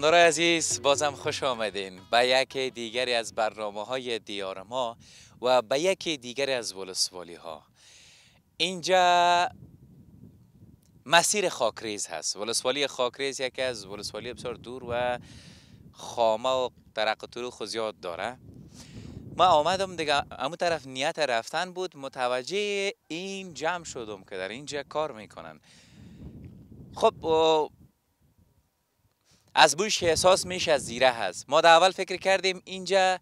شنوندگان عزیز بازم خوش آمدین به یکی دیگری از برنامه های دیار ما و به یکی دیگری از ولسوالی ها اینجا مسیر خاکریز هست ولسوالی خاکریز یکی از ولسوالی بسیار دور و خامه و ترق و زیاد داره ما آمدم دیگه همون طرف نیت رفتن بود متوجه این جمع شدم که در اینجا کار میکنن خب از بویش احساس میشه زیره هست ما در اول فکر کردیم اینجا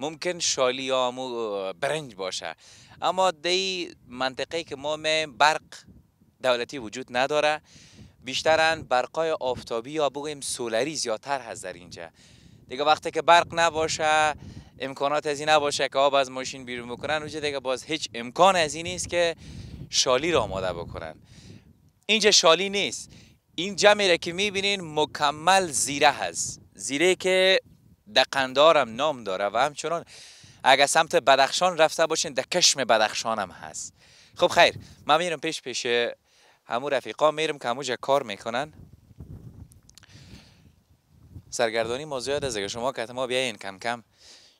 ممکن شالی برنج باشه اما دی منطقه که ما برق دولتی وجود نداره بیشترن برقای آفتابی یا بگویم سولری زیادتر هست در اینجا دیگه وقتی که برق نباشه امکانات از این نباشه که آب از ماشین بیرون بکنن اونجا دیگه باز هیچ امکان از این نیست که شالی را آماده بکنن اینجا شالی نیست این جمعی که میبینین مکمل زیره هست زیره که دقندارم نام داره و همچنان اگر سمت بدخشان رفته باشین در کشم بدخشان هم هست خب خیر من میرم پیش پیش همو رفیقا میرم که هموجه کار میکنن سرگردانی ما زیاد از اگه شما که ما بیاین کم کم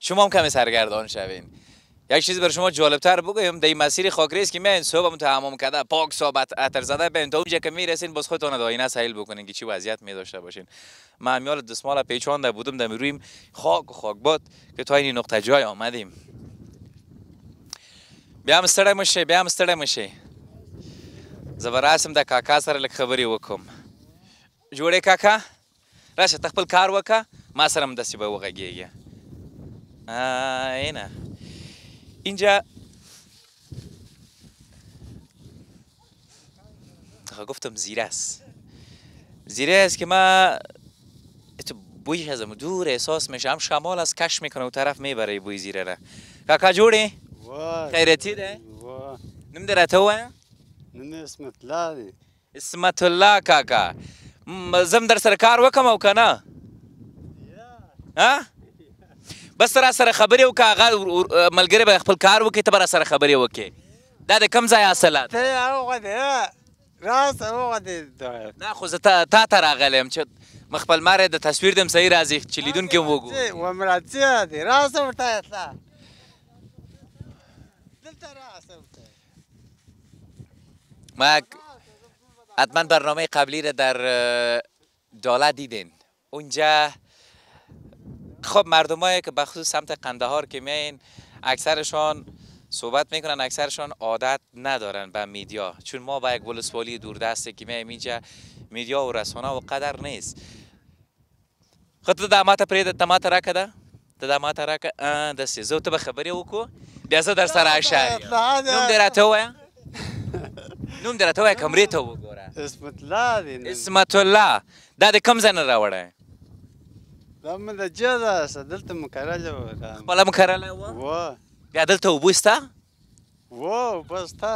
شما هم کمی سرگردان شوین یک چیز بر شما جالبتر بگویم در مسیر خاکری است که من صبحمون تمام کرده پاک صابت عطر زده بین تا اونجا که میرسین باز خودتون داینه سهیل بکنین که چی وضعیت میداشته داشته باشین من میال دسمال پیچانده بودم در رویم خاک و خاک باد که تا این نقطه جای آمدیم بیام ستړی مشه بیام ستړی مشه زبراسم ده کاکا سره لک خبری وکم جوره کاکا راشه تخپل کار وکا ما سره هم دسی به وغږیږي آ اینه اینجا گفتم زیره است زیره است که من بویش ازم دور احساس میشه هم شمال از کش میکنه و طرف میبره بوی زیره را کاکا جوڑی؟ خیرتی ده؟ نم تو نم اسمت الله اسمت الله کاکا زم در سرکار وکم او کنه؟ ها؟ بس را سره خبرې وکړه هغه ملګری به خپل کار وکړي ته به را سره خبرې وکړې دا د کوم ځای حاصلات ته هغه دی را سره هغه دی نه خو زه تا ته راغلی یم چې مخبل ماره د تصویر دم صحیح راځي چې لیدونکي هم وګورو وم راځي دی را سره ورته دلته را سره ما حتما برنامه قبلی را در دالا دیدین اونجا خب مردمایی که بخصوص سمت قندهار که میاین اکثرشان صحبت میکنن اکثرشان عادت ندارن به میدیا چون ما با یک ولسوالی دوردست که میایم اینجا میدیا و رسانه و قدر نیست خود خب، تو دامات پرې د راکده دامات داماته راکه به خبری او بیا در سر اشار بله، بله. نوم دیره توه؟ ووایه نوم دیره تو ووایه کمری تو بگوره اسمت الله اسمت الله دا کم زن را دا مې د جزا دلته مکرله و خپله مکرله وه بیا دلته اوبه شته وه اوبه شته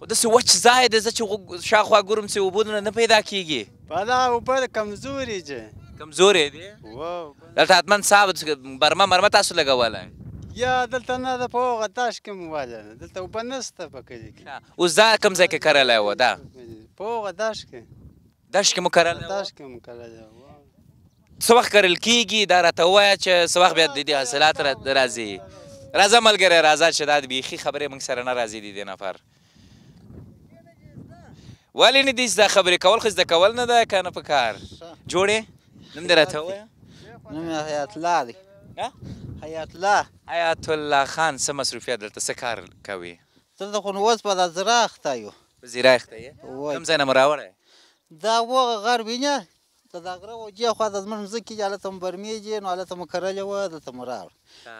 خو داسې وچ ځای دی زه چې شاوخوا ګورم چې اوبه دونه نه پیدا کېږي په دا اوبه د کمزوري چې کمزوري دی دلته حتما صاحب برمه مرمه تاسو لګولی یا دلته نه ده په هغه تاش کې مو والی دلته اوبه نه شته په کلي کې اوس دا کوم ځای کې کرلی وه دا په هغه داش کې داش کې مو کرلی داش کې مو کرلی سوخ کرل کیږي دا راته وایه چې سوخ بیا د دې حاصلات راځي راځه ملګری راځه چې دا د بیخي خبرې موږ سره نه راځي د دې نفر ولې نه دي زده خبرې کول خو زده کول نه ده که نه په کار جوړې نوم دې راته ووایه نوم یې حیات الله دی حیات الله حیات الله خان څه مصروفیت دلته څه کار کوي دلته خو نو اوس په دا زراخته یو په زراخته یې کوم ځای نه مو راوړی دا وغه غر وینه د دا غره وږي خو د زمونږ مځکې دي هلته مو برمېږي نو هلته مو کرلې وه دلته مو راوړه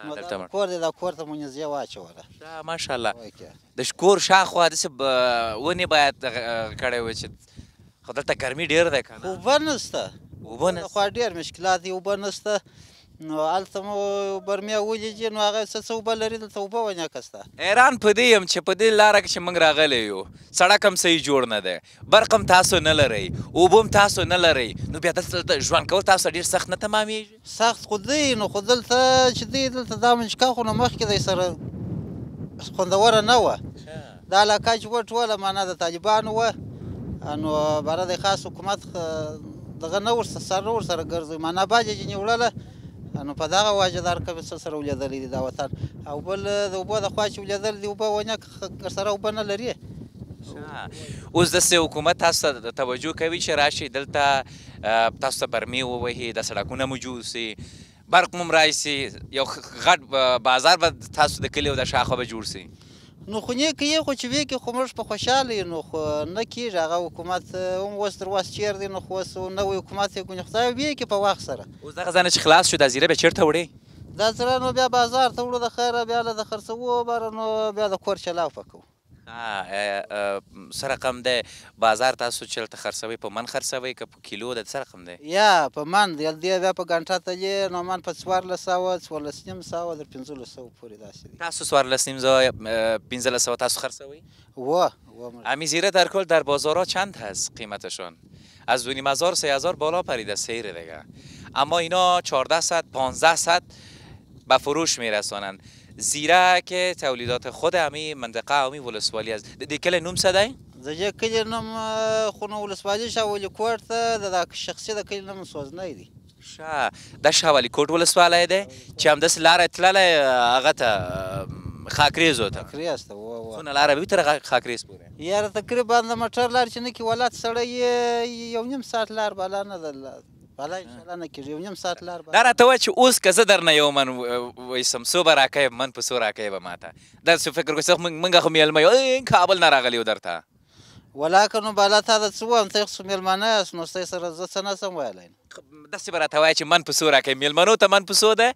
نو دا کور دی دا کور ته مو نږدې واچوله ماشاءالله د کور شاخوا داسې ونې باید کړی وه چې خو دلته ګرمي ډېر دی که نه اوبه نشته اوبه نشته خو ډېر مشکلات دي اوبه نشته نو هلته مو برمیا ولیدې نو هغه څه څه اوبه لري دلته اوبه ونیاکسته حیران په دې یم چې په دې لاره کې چې موږ راغلی یو سړک هم صحیح جوړ نه دی برق هم تاسو نه لرئ اوبه هم تاسو نه لرئ نو بیا دلته ژوند کول تاسو ډېر سخت نه تمامېږي سخت خو دی نو خو دلته چې دی دلته دا منچکا خو نه مخکې دی سره خوندوره نه وه دا علاقه چې وه ټوله معنا د طالبانو وه نو بره د خاص حکومت دغه نه ورسره سر نه ورسره ګرځوي معنا باجه چې نیولله نو په دغه وجه دا رقبې څه سره ولیدلی دی دا وطن او بل د اوبو د خوا چې ولیدل دي اوبه ونه سره اوبه نه لري اوس د حکومت تاسو ته توجه کوي چې راشي دلته تاسو ته برمې ووهي د سړکونه مو جوړ سي برق مو راشي یو غټ بازار به تاسو د کلي او د شاخه به جوړ سي نو خونی کې خو چې وی کې خو موږ په خوشاله نو خو نه کیږي هغه حکومت هم اوس تر واس چیر دی نو خو اوس نو حکومت یې ګنې خدای وی کې په وخت سره اوس دغه ځنه چې خلاص شو د زیره به چیرته وړي دا سره نو بیا بازار ته وړو د خیره بیا له د خرڅو بار نو بیا د کور چلاو پکو سره ده بازار تاسو چې هلته خرڅوئ په من خرڅوئ که په کیلو ده سرکم ده یا په من دی بیا په ګنټه تلې نو من په څوارلس سوه څوارلس لسنیم سوه در پنځلس سوه پورې داسې دی تاسو سوار لسنیم سوه پنځلس سوه تاسو خرڅوئ و زیره در کل در بازارا چند هست قیمتشون از دونی مزار سه هزار بالا پریده سیره دیگه اما اینا 14 صد 15 صد به فروش میرسانند زیرا که تولیدات خود همی منطقه همی ولسوالی است د کلی نوم څه دی د دې کلي نوم خو نو ولسوالي شاولي کوټ ته د شخصي د کلي نوم سوزنی دی ښه دا شاولي کوټ ولسوالۍ دی چې همداسې لاره تللی هغه ته خاکریزو ته خاکریز ته وو څونه لاره به تر خاکریز پورې یاره تقریبا د موټر لار چې نه کې ولات سړی یو نیم ساعت لار بالا نه ده والا ان شاء الله نه کېږي نیم ساعت لار دا راته وایه چې اوس که زه درنه یو من ویسم څو به راکوې من په څو راکوې به ماته داسې فکر کوې موږ خو میلمه یو کابل نه راغلی یو درته ولکه نو بالا تا ته څه وایم ته خو میلمانه یاست نو ستاسې سره زه څه نه شم ویلی داسې به راته وایه چې من په څو راکوې میلمنو ته من په څو ده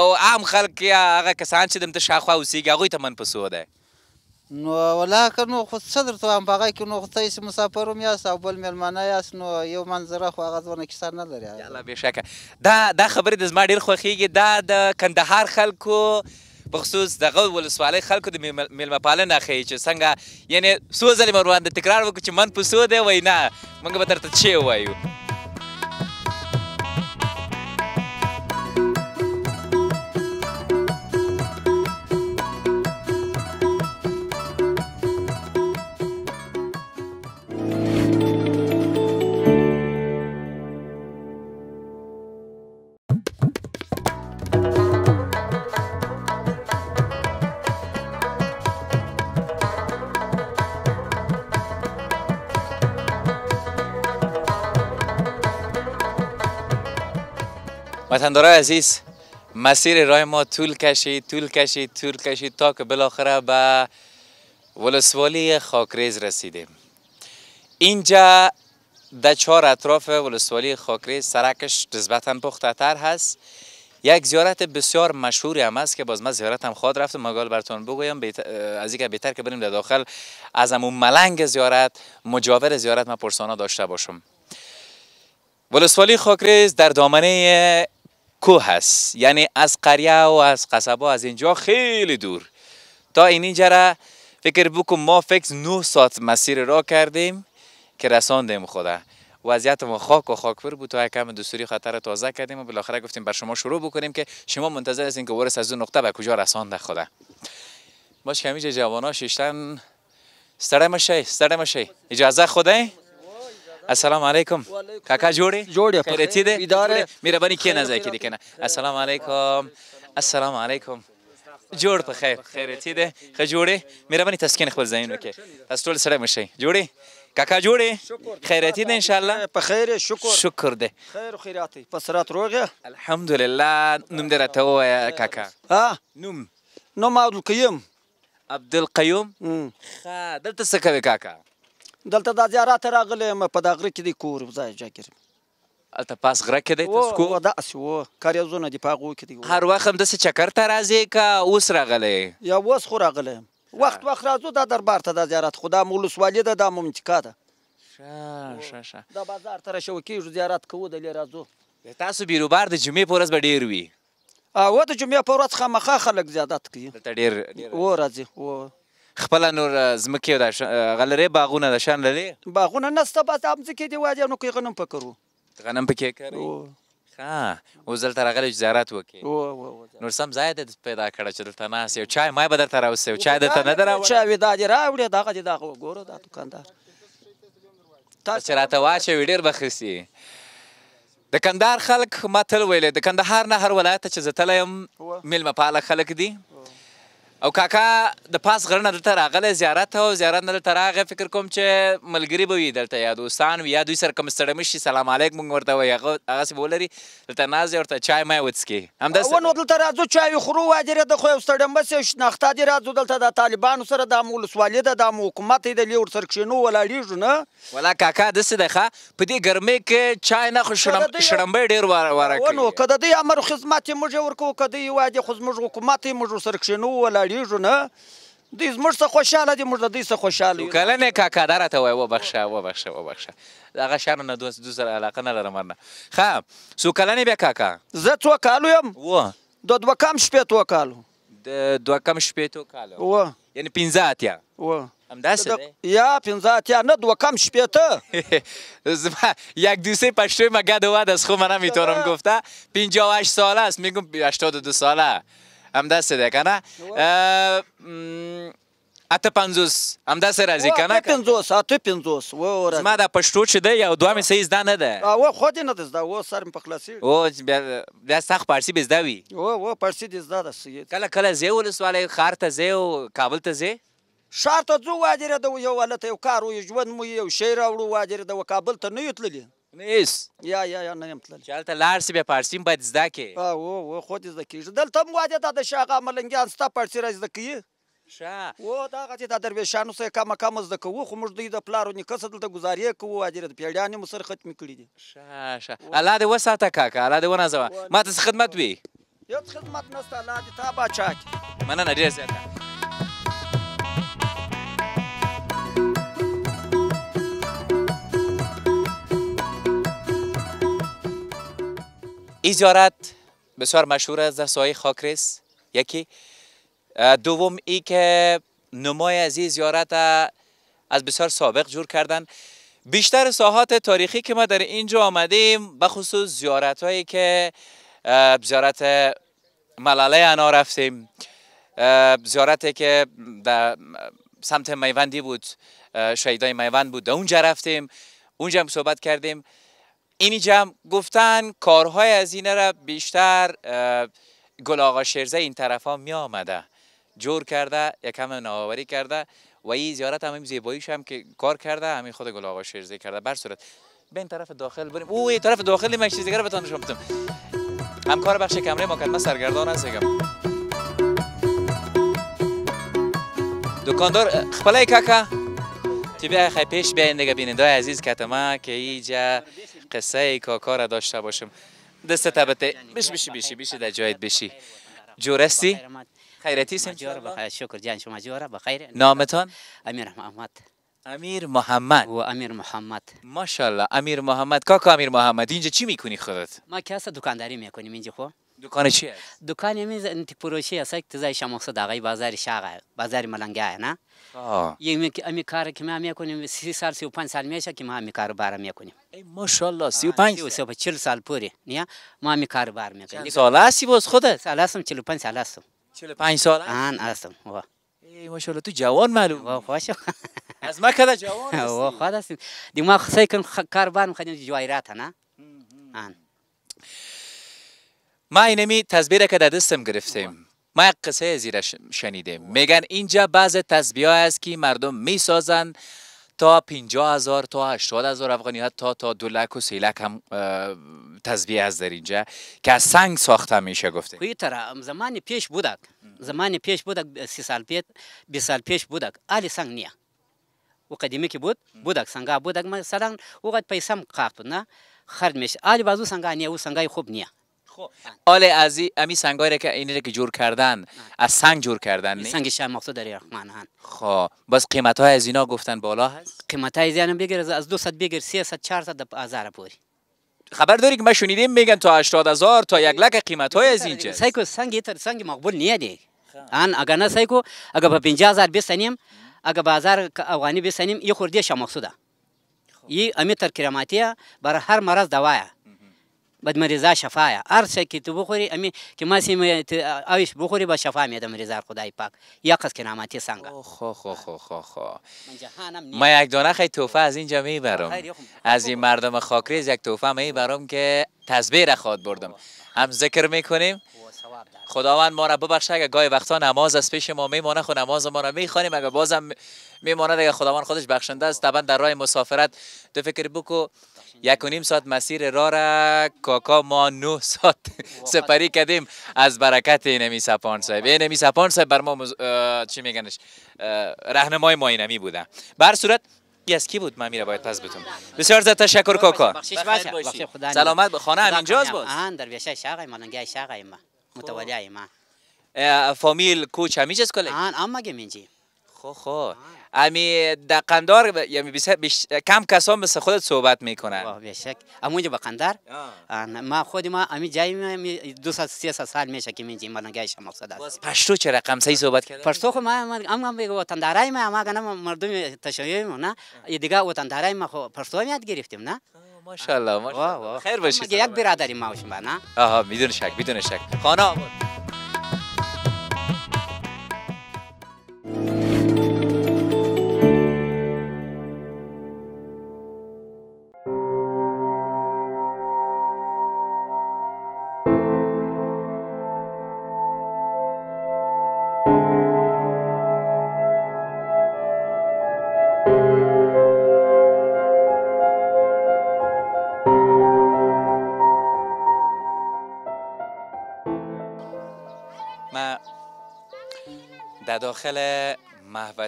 او عام خلک یا هغه کسان چې دمته شاوخوا اوسېږي هغوی ته من په څو ده نو ولاکه نو خو صدر ته هم پاغه کې نو خو تاسو مسافر هم یاست او بل میلمانه یاست نو یو منظره خو هغه ځونه کیسه نه لري یاله بهشکه دا دا خبره د زما ډیر خوخیږي دا د کندهار خلکو بخصوص دغه ولسوالۍ خلکو د میلمه پالنه ښیي چې څنګه یعنی څو ځلې مې ورباندې تکرار وکړو چې من په سو دی وینا موږ به درته چی وایو وطندارای عزیز مسیر راه ما طول کشید طول کشید طول کشید تا که بالاخره به ولسوالی خاکریز رسیدیم اینجا در چهار اطراف ولسوالی خاکریز سرکش نسبتا پخته تر هست یک زیارت بسیار مشهوری هم است که باز ما زیارت هم خود رفتم مگال براتون بگویم از اینکه بهتر که بریم در داخل از همون ملنگ زیارت مجاور زیارت ما پرسانا داشته باشم ولسوالی خاکریز در دامنه کوه هست یعنی از قریه و از قصبه از اینجا خیلی دور تا این اینجا را فکر بکن ما فکر 9 ساعت مسیر را کردیم که رساندیم خدا وضعیت ما خاک و خاک پر بود تا یکم دستوری خطر تازه کردیم و بالاخره گفتیم بر شما شروع بکنیم که شما منتظر هستین که ورس از اون نقطه به کجا رسانده خدا باش کمیج ها شیشتن سرمشه ماشه اجازه خوده السلام علیکم کاکا جوړې جوړې خیرتی دې ادارې مهرباني کینه ځای کې دې کنه السلام علیکم السلام علیکم جوړ په خیر خیرتی دې ښه جوړې مهرباني تسکین خپل ځایونو کې تاسو ټول سره مشه جوړې کاکا جوړې خیرتی دې ان شاء الله په خیر شکر شکر دې خیر خیراتي پس رات روغه الحمدلله نوم دې راته وایه کاکا ها نوم نوم عبدالقیوم عبدالقیوم ښه دلته څه کوي کاکا دلته دا زیارت راغلی یم په دا غره کې دی کور ځای جاګیر هلته پاس غره کې دی تاسو کور داسې و کاریزونه دي په هغو کې دی هر وخت همداسې چکر ته راځې که اوس راغلی یا اوس خو راغلی یم وخت وخت راځو دا دربار ته دا زیارت خو دا مو ولسوالي ده دا مو منطقه ده ښه ښه ښه دا بازار ته راشو کېږو زیارت کوو دلې راځو د تاسو بیروبار د جمعې په ورځ به ډېر وي او د جمعې په ورځ خامخا خلک زیادت کوي دلته ډېر و راځي و خپل نور زمکه د غلری باغونه د شان لري باغونه نسته بس هم ځکه دی واجب نو کوي غنم پکرو غنم پکې کوي ها او زل تر غلې زیارت وکي نور سم زاید پیدا کړه چې دلته ناس یو چای ما بدر تر اوسه چای دلته نه دراو چا وی دا دی راوړې دا غدي دا ګورو دا دکاندار تا چې راته واشه ویډیر بخسي د کندهار خلک ما تل ویلې د کندهار نه هر ولایت چې زتلم ملمه پاله خلک دي او کاکا د پاس غرنه دلته راغلی زیارت او زیارت نه دلته راغی فکر کوم چې ملګري به وي دلته یا دوستان وي یا دوی سره کوم ستړی مشي سلام علیک مونږ ورته وایي هغه هغسې به ولري دلته ناست ورته چای مای وڅکي همداسې ونو دلته راځو چای خورو وادرېده خو یو ستړی مس یو شناخته دي راځو دلته د طالبانو سره د هم ولسوالي ده د هم حکومت دی دلې ورسره کښېنو ولاړېږو نه ولا کاکا داسې دی ښه په دې ګرمۍ کې چای نه خو شړمبی ډېر واره کوي ونو که د دوی امر خدمت یې موږ یې ورکوو که دوی هېواد یې خو زموږ حکومت یې موږ ورسره کښېنو ولاړېږو خوشحالېږو نه دوی زموږ څه خوشحاله دي موږ د دوی څه خوشحاله یو کلنې کاکا دا راته وایي وبخښه وبخښه وبخښه هغه شیانو نه دوست دوی سره علاقه نه لرم نه ښه څو کلنې بیا کاکا زه څو کالو یم و د دوه کم شپېتو کالو د دوه کم شپېتو کالو و یعنې پنځه اتیا و همداسې دی یا پنځه اتیا نه دوه کم شپېته زما یک دوسه پشتوی ما گد و از خو منم میتونم گفته پنجاه و هشت ساله است میگم هشتاد و دو ساله همدا څه ده کنه اته پنځوس همداسې راځي که نه پنځوس اته پنځوس زما دا پښتو چې دی یو دوه مې صحیح زده نه ده و خو دې نه ده زده و سر مې په خلاصېږي و بیا بیا سخت پارسي به زده وي و و پارسي دې زده ده کله کله ځې ولسوالۍ ښار ته ځې او کابل ته ځې ښار ته ځو واجرېدو یو هلته یو کار و یو ژوند مو یو شی راوړو واجرېدو کابل ته نه یو تللی نیس یا یا یا نه یم تللی چې هلته لاړ سي بیا فارسي هم باید زده کړې او او خو دې زده کېږي دلته هم واده دا د شاه هغه ملنګیان ستا فارسي را زده کوي ښه او دا هغه چې دا درویشانو سره کم کم زده کوو خو موږ دوی د پلارو نیکه سره دلته گزارې کوو اجر د پیړیانې مو سره ختمې کړې دي ښه ښه الله دې وساته کاکا الله دې ونازوه ما ته خدمت وي یو خدمت نشته الله دې تا باچا کړي مننه ډېر زیاته ای زیارت بسیار مشهور است در سایه یکی دوم ای که نمای از این زیارت از بسیار سابق جور کردن بیشتر ساحات تاریخی که ما در اینجا آمدیم بخصوص زیارت هایی که زیارت ملاله انا رفتیم زیارتی که در سمت میوندی بود شهیدای میوند بود در اونجا رفتیم اونجا هم صحبت کردیم اینی جمع گفتن کارهای از این را بیشتر گل آقا شیرزه این طرف ها می آمده جور کرده یکم ناوری کرده و این زیارت هم زیباییش هم که کار کرده همین خود گل آقا شیرزه کرده بر صورت به این طرف داخل بریم او طرف داخلی من چیز دیگر رو بتانشون همکار بخش کمره ما سرگردان است دکاندار خپلای ککا تی بیا خیلی پیش بیاین دیگه بیننده عزیز کتما که ایجا قصه ای کاکا را داشته باشم دسته تبته بش بشی بشی بشی در جایت بشی جورستی؟ خیرتی سن؟ بخیر شکر جان شما جوره بخیر نامتان؟ امیر محمد امیر محمد و امیر محمد ماشاءالله امیر محمد کاکا امیر محمد اینجا چی میکنی خودت؟ ما کسا دکانداری میکنیم اینجا خو؟ خب؟ دکان چی است دکان میز انتیک فروشی است که تزای شما صد آقای بازار شاغ بازار ملنگا نه آه یه می کار که ما میکنیم سی سال سی و پنج سال میشه که ما می کار بار میکنیم ای ماشاءالله سی و پنج سی و چل سال پوری نیا ما می کار بار میکنیم سال هستی باز خودت سال هستم چل و پنج سال هستم چل و پنج سال آن هستم واه ای ماشاءالله تو جوان معلوم واه خوش از ما کده جوان هستی واه خود هستیم دیگه ما خسای کن کار بار میخوایم جوایرات نه آن ما اینمی تسبیره که دادستم دستم گرفتیم بله. ما یک قصه زیر شنیدیم میگن اینجا بعض تسبیه است که مردم میسازن تا پینجا هزار تا هشتاد هزار افغانی ها تا دولک و سیلک هم تزبیه از در اینجا که از سنگ ساخته میشه گفته خویی ترا زمان پیش بودک زمان پیش بودک سی سال پیش بی سال پیش بودک علی سنگ نیا و قدیمی که بود بودک سنگا بودک مثلا وقت پیسم قاطو نه خرد میشه علی بازو سنگا نیا و سنگای خوب نیا خب آل ازی امی سنگایره که اینی که جور کردن از سنگ جور کردن نه سنگ شماخته در رحمان هن خو خب، بس قیمت های از اینا گفتن بالا هست قیمت های زیان بگیر از 200 بگیر 300 400 هزار پوری خبر داری که ما شنیدیم میگن تا 80 هزار تا یک لک قیمت های از اینجا سایکو سنگ تر سنگ مقبول نیه دی خب. ان اگر نه سایکو اگر به 50 هزار بسنیم اگر بازار افغانی بسنیم یه خوردی شماخته ده خب. ی امیت تر کراماتیه برای هر مرض دوایه بد مریضا شفایا هر څه کې ته بخوري امي کې ما بخوری اویش بخوري به شفا مې د خدای پاک قص که نعمت سنگه خو خو خو خو ما یک دانه خیلی توفه از اینجا میبرم از این مردم خاکریز یک توفه میبرم که تزبیر خود بردم خب. هم ذکر میکنیم خب. خداوند ما را ببخش اگر گاهی وقتا نماز از پیش ما میمانه خود خب نماز ما را میخوانیم اگر بازم میماند اگر خداوند خودش بخشنده است طبعا در راه مسافرت تو فکر بکو یک و نیم ساعت مسیر را را کاکا ما نه ساعت سپری کردیم از برکت اینمی سپان صاحب اینمی سپان صاحب بر ما چی میگنش رهنمای ما اینمی بوده بر صورت کی از کی بود من میره باید پس بتون بسیار زیاد تشکر کاکا سلامت خانه همینجاز باز در بیشه خب. متوجه ما فامیل کوچ همی چیز کلی؟ آن اما گمینجی خو خب، خو خب. امی در قندار یعنی بش... کم کسان مثل خودت صحبت میکنن بشک امونجا به قندار ما خود ما امی جایی 200 دو سال میشه که منجی مرنگای شما صدا باز پشتو چرا سی صحبت کرد پشتو خو ما ام ام وطن دارای ما ما مردم تشیع نه دیگه وطندارای ما خو پشتو میاد گرفتیم نه ماشاءالله ماشاءالله خیر باشی یک برادری ما شما نه آها میدون شک میدون شک خانه آباد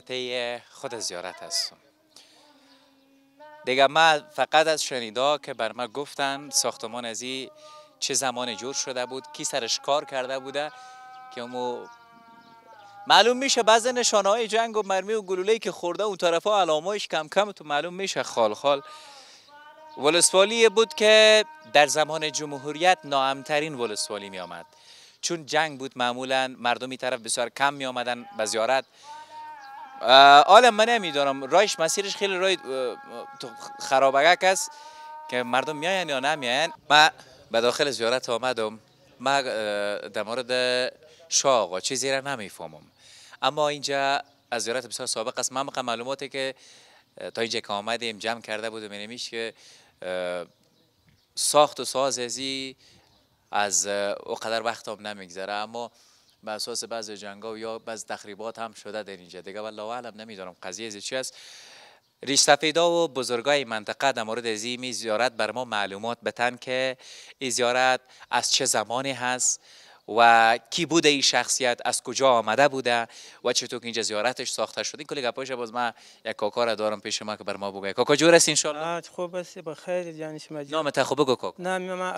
نقطه خود زیارت هستم دیگه من فقط از شنیدا که بر ما گفتن ساختمان ازی چه زمان جور شده بود کی سرش کار کرده بوده که معلوم میشه بعض نشانه های جنگ و مرمی و گلوله که خورده اون طرف ها کم کم تو معلوم میشه خال خال ولسوالی بود که در زمان جمهوریت ناامترین ولسوالی می آمد. چون جنگ بود معمولا مردمی طرف بسیار کم می آمدن به زیارت حالا من نمیدانم رایش مسیرش خیلی رای خرابگک است که مردم میاین یا نمیاین من به داخل زیارت آمدم ما در مورد شاه آقا چیزی را نمیفهمم اما اینجا از زیارت بسیار سابق است من معلوماتی که تا اینجا که آمدیم جمع کرده بودم نمیش یعنی که ساخت و ساز ازی از اوقدر قدر وقت هم نمیگذره اما به اساس بعض جنگا یا بعض تخریبات هم شده در اینجا دیگه والله علم نمیدونم قضیه از چی است ریش و بزرگای منطقه در مورد از زیارت بر ما معلومات بتن که این زیارت از چه زمانی هست و کی بوده این شخصیت از کجا آمده بوده و چطور که اینجا زیارتش ساخته شده این کلی گپاش باز من یک کاکا را دارم پیش ما که بر ما بگه کاکا جور است ان شاء الله خوب است بخیر یعنی شما نام تا خوب بگو کاکا نام من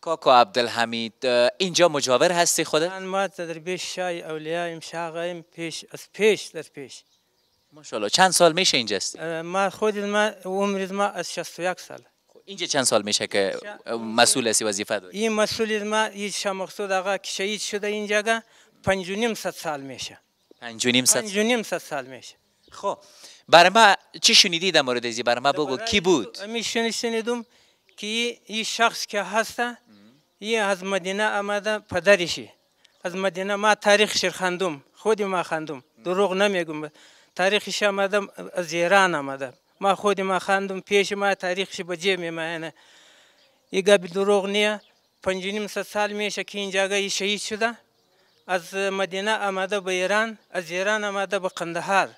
کاکا عبدالحمید اینجا مجاور هستی خود؟ من ما در بیش شای اولیایم شاقایم پیش از پیش در پیش ماشاءالله چند سال میشه اینجا ما خود ما عمر ما از 61 سال خب، اینجا چند سال میشه که مسئول هستی وظیفه داری؟ این مسئول ما این مقصود آقا که شهید شده اینجا ده پنج و سال میشه پنج و نیم ست, سال میشه خب برای ما چی شنیدی در مورد ازی برای ما بگو کی بود؟ می شنیدم که این شخص که هست این از مدینه آمده پدرشی از مدینه ما تاریخ شرخندم خودی ما خندم دروغ نمیگم تاریخش آمده از ایران آمده ما خودی ما خندم پیش ما تاریخش بجه میمانه این گپ دروغ نیه پنج نیم سال میشه که اینجا ای شهید شده از مدینه آمده به ایران از ایران آمده به قندهار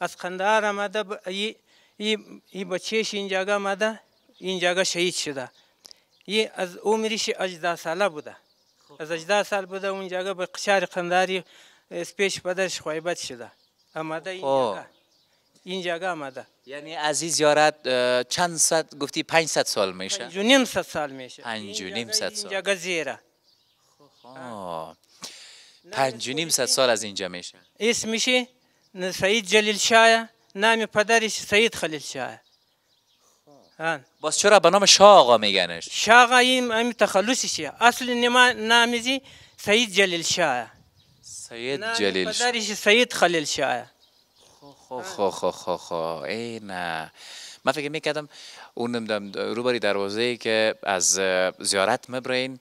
از قندهار آمده به ای, ای, ای بچهش اینجا آمده این جاگه شهید شده یه از عمرش 18 ساله بوده از 18 سال بوده خب. اون جاگه به قشار قنداری سپیش پدرش خویبت شده آمده این جاگه خب. این جاگه آمده یعنی این زیارت چند صد گفتی 500 سال میشه صد سال میشه نیم صد سال این جاگه زیره خب. آه. پنج نیم صد سال از اینجا میشه اسمش سعید جلیل شاه نام پدرش سعید خلیل شاه باز چرا به نام شاه آقا میگنش شاه آقا این تخلصیشی اصل نما سید جلیل شاه سید جلیل شاه پدرش سید خلیل شاه خو خو خو خو خو ای نه من فکر میکردم اون نمیدونم روبری دروازه ای که از زیارت مبرین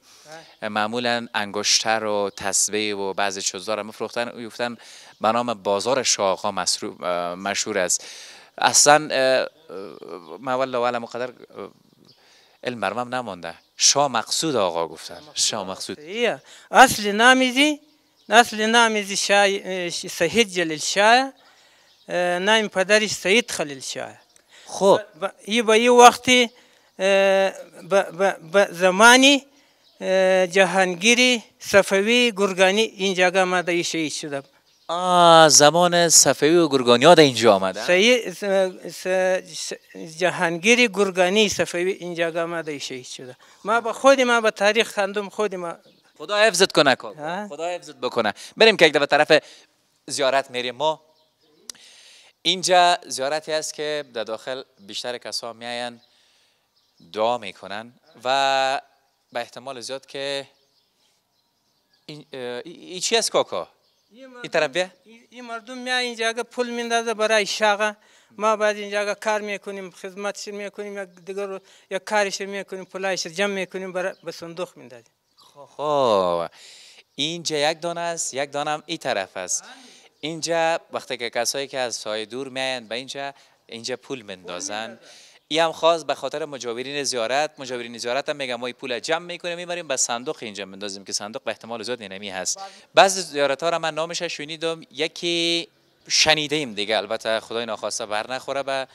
بله. معمولا انگشتر و تسبیح و بعضی چیزا رو مفروختن و یفتن به نام بازار آقا مشهور است اصلا مولا مقدر علم قدر المرمم نمانده شا مقصود آقا گفتن شا مقصود اصل نامیزی اصل نامیزی سهید جلیل شاه نام پدرش سعید خلیل شاه خب ای با یه وقتی به زمانی جهانگیری صفوی گرگانی این جگه ما شهید شده آه زمان صفوی و گرگانی ها اینجا آمده سید جهانگیر گرگانی صفوی اینجا آمده شهید شده ما به خود ما به تاریخ خندم خود ما خدا حفظت کنه خدا حفظت بکنه بریم که به طرف زیارت میریم ما اینجا زیارتی است که در داخل بیشتر کسا میاین دعا میکنن و به احتمال زیاد که این ای چی است کاکا این طرف این مردم میای اینجا پول میندازه برای شاغه ما بعد اینجا کار میکنیم خدمتش میکنیم یا دیگر یا کارش میکنیم پولایش جمع میکنیم برای به صندوق میندازیم خب اینجا یک دونه است یک دونه این طرف است اینجا وقتی که کسایی که از سایه دور میان به اینجا اینجا پول میندازن ای هم خواست به خاطر مجاورین زیارت مجاورین زیارت هم میگم ما پول جمع میکنیم میبریم به صندوق اینجا میندازیم که صندوق به احتمال زیاد نمی هست بعضی زیارت ها را من نامش شنیدم یکی شنیده ایم دیگه البته خدای ناخواسته بر نخوره به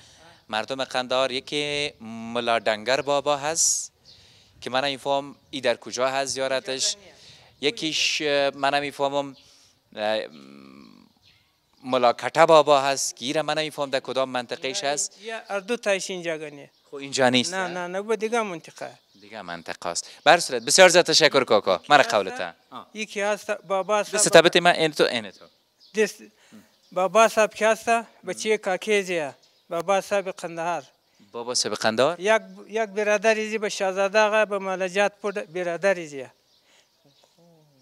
مردم قندار یکی ملادنگر بابا هست که من فهم ای در کجا هست زیارتش یکیش من فهمم ملاکته بابا هست گیره من نمیفهم در کدام منطقهش هست یا اردو تایش گنی؟ خب اینجا نیست نه نه نه دیگه منطقه دیگه منطقه است بر صورت بسیار زیاد تشکر کاکا مرا قولتا یکی هست بابا است دست تبت من این تو این تو دست بابا صاحب کی هست بچی بابا صاحب قندهار بابا صاحب قندهار یک یک برادری زی به شاهزاده به ملجات پر برادری ایزی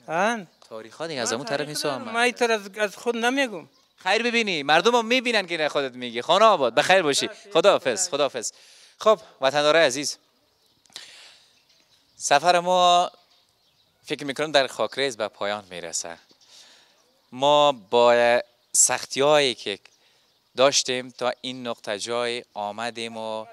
آن تاریخ دیگه از اون طرف ما من از خود نمیگم خیر ببینی مردم هم میبینن که نه خودت میگی خانه آباد بخیر باشی خدا خداحافظ خب وطندارای عزیز سفر ما فکر میکنم در خاکریز به پایان میرسه ما با سختی هایی که داشتیم تا این نقطه جای آمدیم و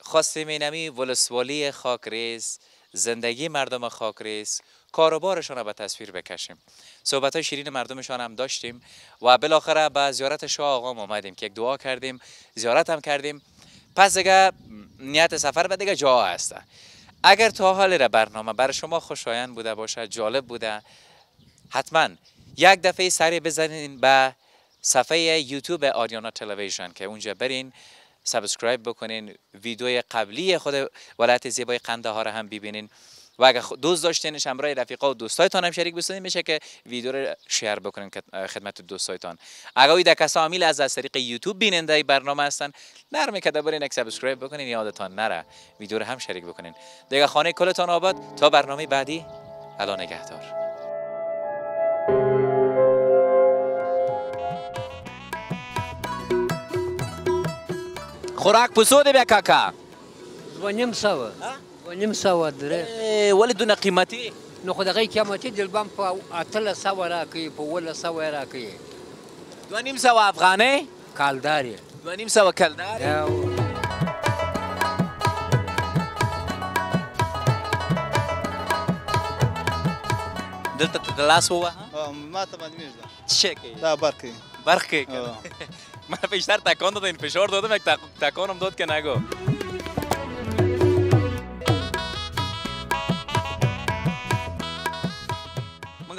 خواستیم اینمی ولسوالی خاکریز زندگی مردم خاکریز کاروبارشان را به تصویر بکشیم صحبت های شیرین مردمشان هم داشتیم و بالاخره به زیارت شاه آقام آمدیم که یک دعا کردیم زیارت هم کردیم پس دیگه نیت سفر به دیگه جا هست اگر تا حال را برنامه بر شما خوشایند بوده باشد جالب بوده حتما یک دفعه سری بزنین به صفحه یوتیوب آریانا تلویزیون که اونجا برین سابسکرایب بکنین ویدیو قبلی خود ولایت زیبای قندهار هم ببینین و اگر دوست داشتینش همراه رفیقا و دوستایتان هم شریک بسازین میشه که ویدیو رو شیر که خدمت دوستایتان اگر اوی کسا از از طریق یوتیوب بیننده برنامه هستن نرم کده برین یک سابسکرایب بکنین یادتان نره ویدیو رو هم شریک بکنین دیگه خانه کلتان آباد تا برنامه بعدی الان نگهدار خوراک پسوده بیا کاکا و و نیم سوه درې ولې دونه قیمتي نو خو دغه قیمتي دلبام په اتلس سوه راکوي په اوولس سوه یې راکوي دوه نیم سوه افغانۍ کالدار یې دوه نیم سوه کالدار دلته ته لاس ووهه ما ته باندې میږده څه کوي دا برق کوي برق کوي من فشار تکان دادم فشار دادم یک تکانم داد که نگو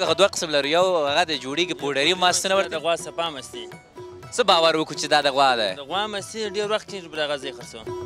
دغه دوه قسم لرو یو هغه د جوړېږي پوډري ماستونه ورته د غوا سپا مستي څه باور وکړو چې دا د غوا ده د غوا مستي ډېر وخت کېږي بل هغه ځای خرڅوم